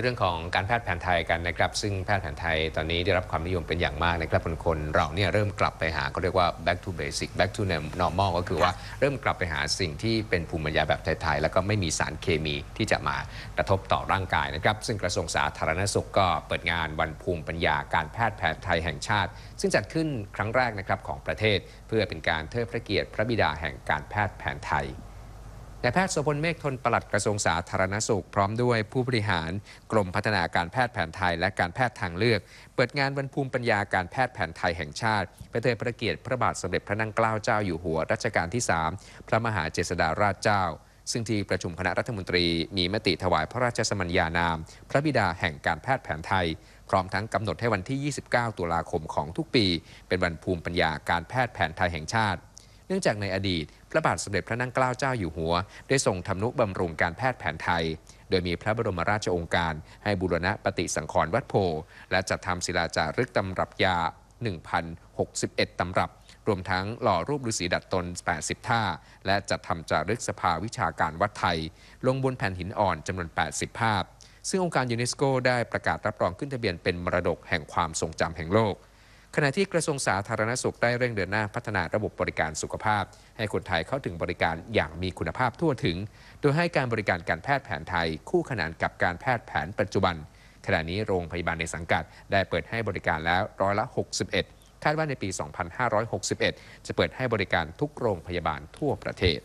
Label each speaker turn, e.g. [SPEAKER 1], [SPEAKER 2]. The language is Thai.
[SPEAKER 1] เรื่องของการแพทย์แผนไทยกันนะครับ ซึ่งแพทย์แผนไทยตอนนี้ได้รับความนิยมเป็นอย่างมากนะครับคนคนเราเนี่ยเริ่มกลับไปหาเขาเรียกว่า back to basic back to normal ก็คือว่าเริ่มกลับไปหาสิ่งที่เป็นภูมิปัญญาแบบไทยๆ แล้วก็ไม่มีสารเคมีที่จะมากระทบต่อร่างกายนะครับซึ่งกระทรวงสาธารณสุขก็เปิดงานวันภูมิปัญญาการแพทย์แผนไทยแห่งชาติ ซึ่งจัดขึ้นครั้งแรกนะครับของประเทศ เพื่อเป็นการเทิดพระเกียรติพระบิดาแห่งการแพทย์แผนไทยนายแพทย์สพลเมฆทนปลัดกระทรวงสาธารณสุข พร้อมด้วยผู้บริหารกรมพัฒนาการแพทย์แผนไทยและการแพทย์ทางเลือก เปิดงานวันภูมิปัญญาการแพทย์แผนไทยแห่งชาติเพื่อเทิดพระเกียรติพระบาทสมเด็จพระนั่งเกล้าเจ้าอยู่หัวรัชกาลที่ 3 พระมหาเจษฎาราชเจ้า ซึ่งที่ประชุมคณะรัฐมนตรี มีมติถวายพระราชสมัญญานาม พระบิดาแห่งการแพทย์แผนไทยพร้อมทั้งกำหนดให้วันที่ 29 ตุลาคมของทุกปี เป็นวันภูมิปัญญาการแพทย์แผนไทยแห่งชาติ เนื่องจากในอดีตพระบาทสมเด็จพระนั่งเกล้าเจ้าอยู่หัวได้ทรงทำนุบำรุงการแพทย์แผนไทย โดยมีพระบรมราชโองการให้บุรณะปฏิสังขรณ์วัดโพและจัดทำศิลาจารึกตำรับยา 1,061 ตำรับ รวมทั้งหล่อรูปฤาษีดัดตน80ท่าและจัดทำจารึกสภาวิชาการวัดไทย ลงบนแผ่นหินอ่อนจำนวน 80 ภาพ ซึ่งองค์การยูเนสโกได้ประกาศรับรองขึ้นทะเบียนเป็นมรดกแห่งความทรงจำแห่งโลกขณะที่กระทรวงสาธารณสุขได้เร่งเดินหน้าพัฒนาระบบบริการสุขภาพ ให้คนไทยเข้าถึงบริการอย่างมีคุณภาพทั่วถึง โดยให้การบริการการแพทย์แผนไทยคู่ขนานกับการแพทย์แผนปัจจุบัน ขณะนี้โรงพยาบาลในสังกัด ได้เปิดให้บริการแล้วร้อยละ 61คาดว่าในปี 2561 จะเปิดให้บริการทุกโรงพยาบาลทั่วประเทศ